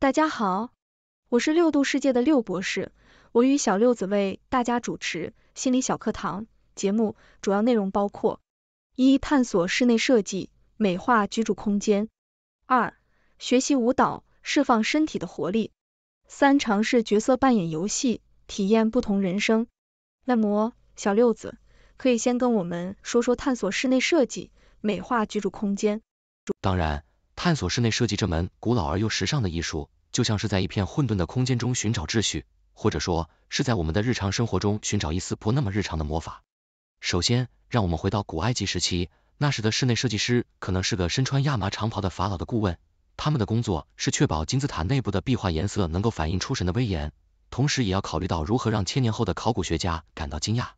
大家好，我是六度世界的六博士，我与小六子为大家主持心理小课堂节目，主要内容包括：一、探索室内设计，美化居住空间；二、学习舞蹈，释放身体的活力；三、尝试角色扮演游戏，体验不同人生。那么，小六子可以先跟我们说说探索室内设计，美化居住空间。当然。探索室内设计这门古老而又时尚的艺术，就像是在一片混沌的空间中寻找秩序，或者说是在我们的日常生活中寻找一丝不那么日常的魔法。首先，让我们回到古埃及时期，那时的室内设计师可能是个身穿亚麻长袍的法老的顾问，他们的工作是确保金字塔内部的壁画颜色能够反映出神的威严，同时也要考虑到如何让千年后的考古学家感到惊讶。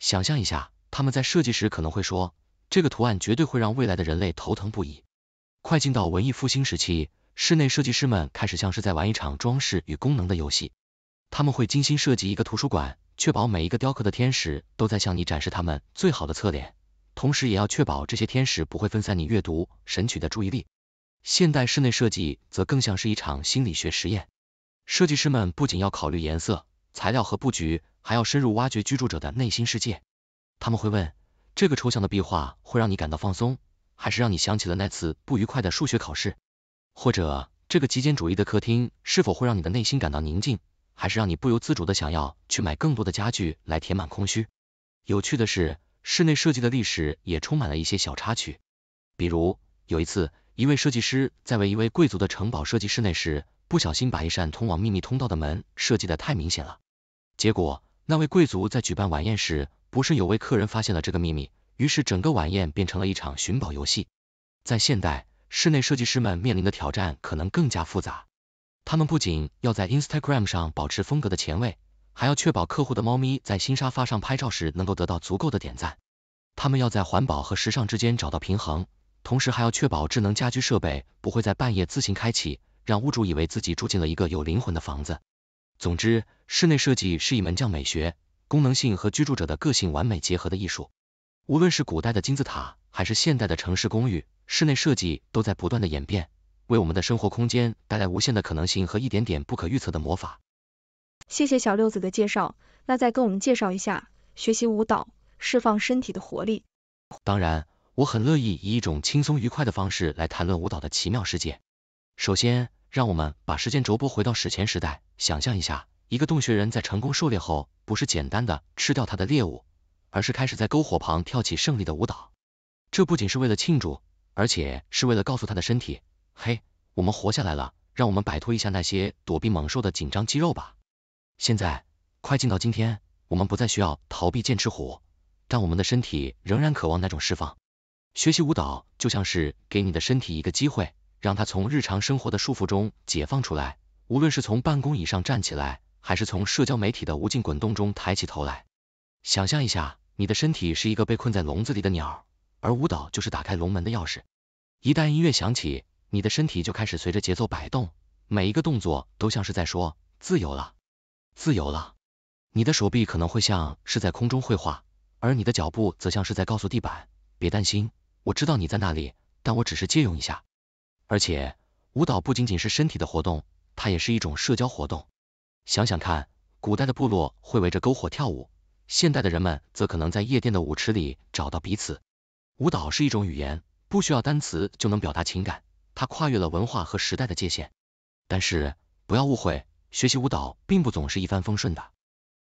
想象一下，他们在设计时可能会说，这个图案绝对会让未来的人类头疼不已。快进到文艺复兴时期，室内设计师们开始像是在玩一场装饰与功能的游戏。他们会精心设计一个图书馆，确保每一个雕刻的天使都在向你展示他们最好的侧脸，同时也要确保这些天使不会分散你阅读《神曲》的注意力。现代室内设计则更像是一场心理学实验，设计师们不仅要考虑颜色、材料和布局，还要深入挖掘居住者的内心世界。他们会问：这个抽象的壁画会让你感到放松？还是让你想起了那次不愉快的数学考试，或者这个极简主义的客厅是否会让你的内心感到宁静，还是让你不由自主的想要去买更多的家具来填满空虚？有趣的是，室内设计的历史也充满了一些小插曲，比如有一次，一位设计师在为一位贵族的城堡设计室内时，不小心把一扇通往秘密通道的门设计的太明显了，结果那位贵族在举办晚宴时，不慎有位客人发现了这个秘密。于是整个晚宴变成了一场寻宝游戏。在现代，室内设计师们面临的挑战可能更加复杂。他们不仅要在 Instagram 上保持风格的前卫，还要确保客户的猫咪在新沙发上拍照时能够得到足够的点赞。他们要在环保和时尚之间找到平衡，同时还要确保智能家居设备不会在半夜自行开启，让屋主以为自己住进了一个有灵魂的房子。总之，室内设计是一门将美学、功能性和居住者的个性完美结合的艺术。无论是古代的金字塔，还是现代的城市公寓，室内设计都在不断的演变，为我们的生活空间带来无限的可能性和一点点不可预测的魔法。谢谢小六子的介绍，那再跟我们介绍一下，学习舞蹈，释放身体的活力。当然，我很乐意以一种轻松愉快的方式来谈论舞蹈的奇妙世界。首先，让我们把时间轴拨回到史前时代，想象一下，一个洞穴人在成功狩猎后，不是简单的吃掉他的猎物。而是开始在篝火旁跳起胜利的舞蹈，这不仅是为了庆祝，而且是为了告诉他的身体，嘿，我们活下来了，让我们摆脱一下那些躲避猛兽的紧张肌肉吧。现在快进到今天，我们不再需要逃避剑齿虎，但我们的身体仍然渴望那种释放。学习舞蹈就像是给你的身体一个机会，让它从日常生活的束缚中解放出来，无论是从办公椅上站起来，还是从社交媒体的无尽滚动中抬起头来。想象一下。你的身体是一个被困在笼子里的鸟，而舞蹈就是打开笼门的钥匙。一旦音乐响起，你的身体就开始随着节奏摆动，每一个动作都像是在说自由了，自由了。你的手臂可能会像是在空中绘画，而你的脚步则像是在告诉地板别担心，我知道你在那里，但我只是借用一下。而且，舞蹈不仅仅是身体的活动，它也是一种社交活动。想想看，古代的部落会围着篝火跳舞。现代的人们则可能在夜店的舞池里找到彼此。舞蹈是一种语言，不需要单词就能表达情感，它跨越了文化和时代的界限。但是不要误会，学习舞蹈并不总是一帆风顺的，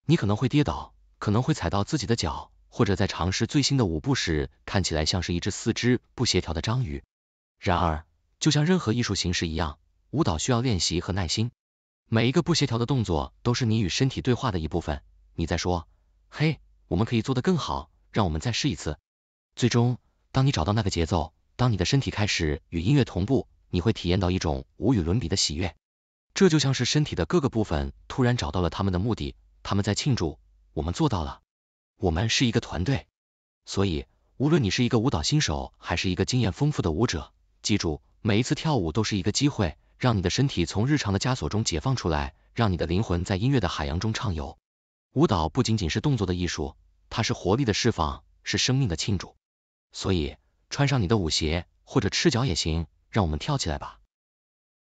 你可能会跌倒，可能会踩到自己的脚，或者在尝试最新的舞步时看起来像是一只四肢不协调的章鱼。然而，就像任何艺术形式一样，舞蹈需要练习和耐心。每一个不协调的动作都是你与身体对话的一部分，你在说。嘿，我们可以做得更好，让我们再试一次。最终，当你找到那个节奏，当你的身体开始与音乐同步，你会体验到一种无与伦比的喜悦。这就像是身体的各个部分突然找到了他们的目的，他们在庆祝，我们做到了。我们是一个团队，所以无论你是一个舞蹈新手还是一个经验丰富的舞者，记住每一次跳舞都是一个机会，让你的身体从日常的枷锁中解放出来，让你的灵魂在音乐的海洋中畅游。舞蹈不仅仅是动作的艺术，它是活力的释放，是生命的庆祝。所以，穿上你的舞鞋，或者赤脚也行，让我们跳起来吧。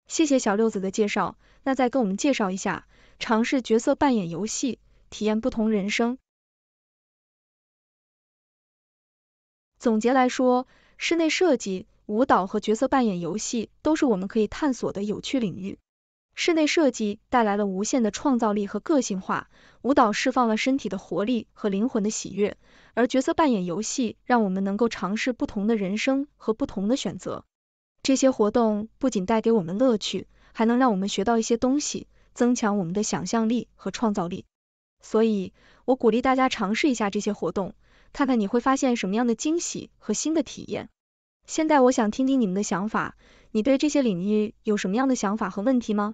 谢谢小六子的介绍，那再跟我们介绍一下，尝试角色扮演游戏，体验不同人生。总结来说，室内设计、舞蹈和角色扮演游戏都是我们可以探索的有趣领域。室内设计带来了无限的创造力和个性化，舞蹈释放了身体的活力和灵魂的喜悦，而角色扮演游戏让我们能够尝试不同的人生和不同的选择。这些活动不仅带给我们乐趣，还能让我们学到一些东西，增强我们的想象力和创造力。所以，我鼓励大家尝试一下这些活动，看看你会发现什么样的惊喜和新的体验。现在，我想听听你们的想法，你对这些领域有什么样的想法和问题吗？